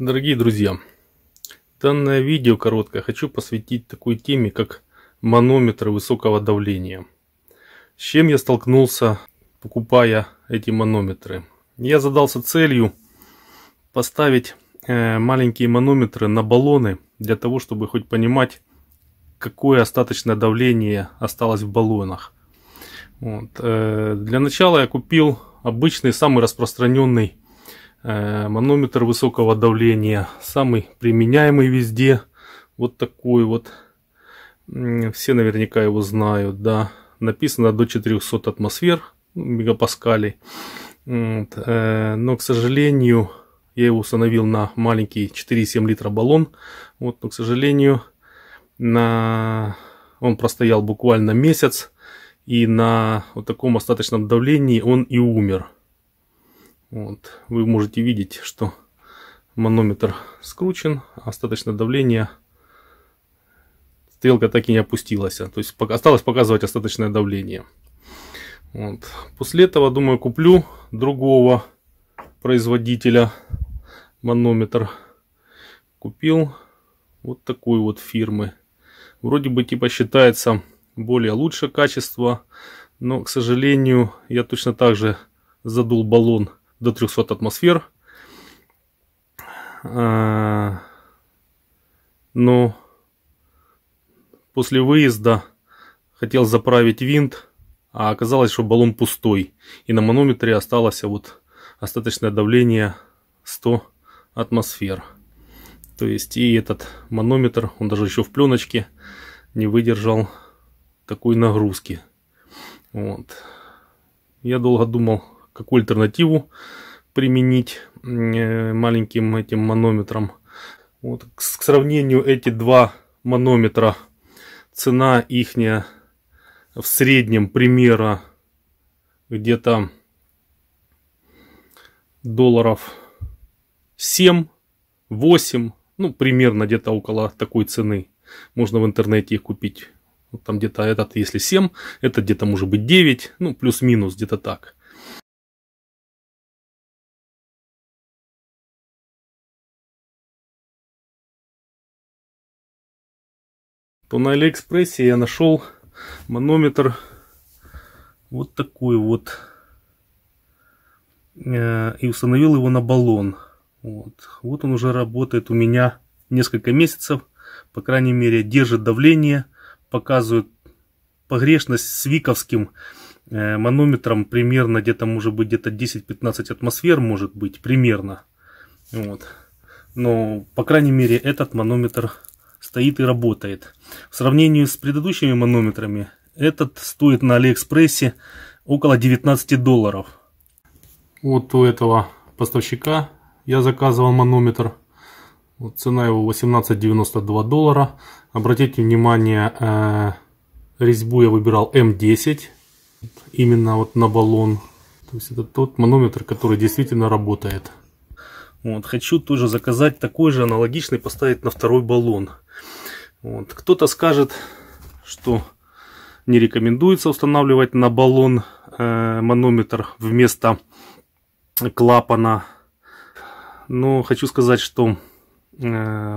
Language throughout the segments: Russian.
Дорогие друзья, данное видео короткое хочу посвятить такой теме, как манометры высокого давления. С чем я столкнулся, покупая эти манометры? Я задался целью поставить э, маленькие манометры на баллоны, для того, чтобы хоть понимать, какое остаточное давление осталось в баллонах. Вот. Э, для начала я купил обычный, самый распространенный Э, манометр высокого давления, самый применяемый везде, вот такой вот, все наверняка его знают, да, написано до 400 атмосфер, мегапаскалей, э, но, к сожалению, я его установил на маленький 4,7 литра баллон, вот, но, к сожалению, на... он простоял буквально месяц, и на вот таком остаточном давлении он и умер. Вот. Вы можете видеть, что манометр скручен, а остаточное давление, стрелка так и не опустилась. То есть осталось показывать остаточное давление. Вот. После этого, думаю, куплю другого производителя манометр. Купил вот такой вот фирмы. Вроде бы типа считается более лучшее качество, но, к сожалению, я точно так же задул баллон до 300 атмосфер. А, Но ну, после выезда хотел заправить винт, а оказалось, что баллон пустой. И на манометре осталось вот остаточное давление 100 атмосфер. То есть и этот манометр, он даже еще в пленочке, не выдержал такой нагрузки. Вот. Я долго думал, какую альтернативу применить э, маленьким этим манометром. Вот, к сравнению эти два манометра, цена ихняя в среднем примера где-то долларов 7, 8, ну примерно где-то около такой цены. Можно в интернете их купить. Там где-то этот, если 7, это где-то может быть 9, ну плюс-минус где-то так. то на Алиэкспрессе я нашел манометр вот такой вот. Э, и установил его на баллон. Вот. вот он уже работает у меня несколько месяцев. По крайней мере, держит давление, показывает погрешность с виковским э, манометром примерно где-то может быть где-то 10-15 атмосфер может быть примерно вот но по крайней мере этот манометр стоит и работает. В сравнении с предыдущими манометрами, этот стоит на Алиэкспрессе около 19 долларов. Вот у этого поставщика я заказывал манометр. Вот цена его 18,92 доллара. Обратите внимание, э, резьбу я выбирал М10. Именно вот на баллон. То есть это тот манометр, который действительно работает. Вот, хочу тоже заказать такой же аналогичный, поставить на второй баллон. Вот, Кто-то скажет, что не рекомендуется устанавливать на баллон э, манометр вместо клапана. Но хочу сказать, что э,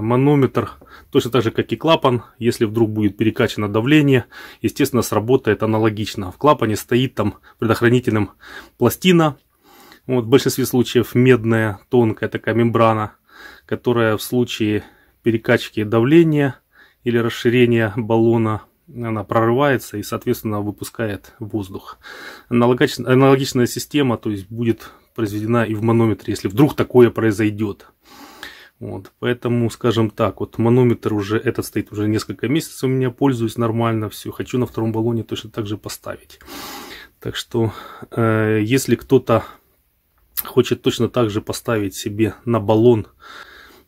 манометр, точно так же, как и клапан, если вдруг будет перекачано давление, естественно, сработает аналогично. В клапане стоит там предохранителем пластина, ну, вот в большинстве случаев медная тонкая такая мембрана, которая в случае перекачки давления или расширения баллона она прорывается и, соответственно, выпускает воздух. Аналогично, аналогичная система то есть, будет произведена и в манометре, если вдруг такое произойдет. Вот, поэтому, скажем так, вот манометр уже, этот стоит уже несколько месяцев у меня, пользуюсь нормально, все, хочу на втором баллоне точно так же поставить. Так что, э, если кто-то хочет точно так же поставить себе на баллон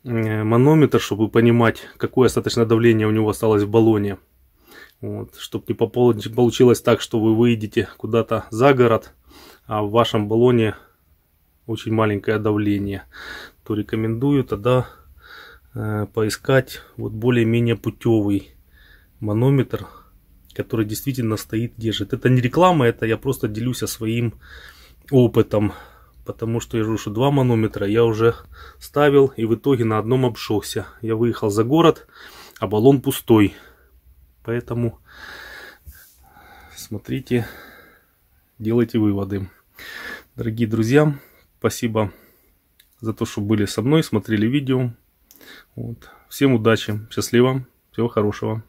э, манометр, чтобы понимать, какое остаточное давление у него осталось в баллоне. Вот, чтобы не получилось так, что вы выйдете куда-то за город, а в вашем баллоне очень маленькое давление. То рекомендую тогда э, поискать вот более-менее путевый манометр, который действительно стоит, держит. Это не реклама, это я просто делюсь своим опытом потому что я уже два манометра я уже ставил и в итоге на одном обшелся. Я выехал за город, а баллон пустой. Поэтому смотрите, делайте выводы. Дорогие друзья, спасибо за то, что были со мной, смотрели видео. Вот. Всем удачи, счастливо, всего хорошего.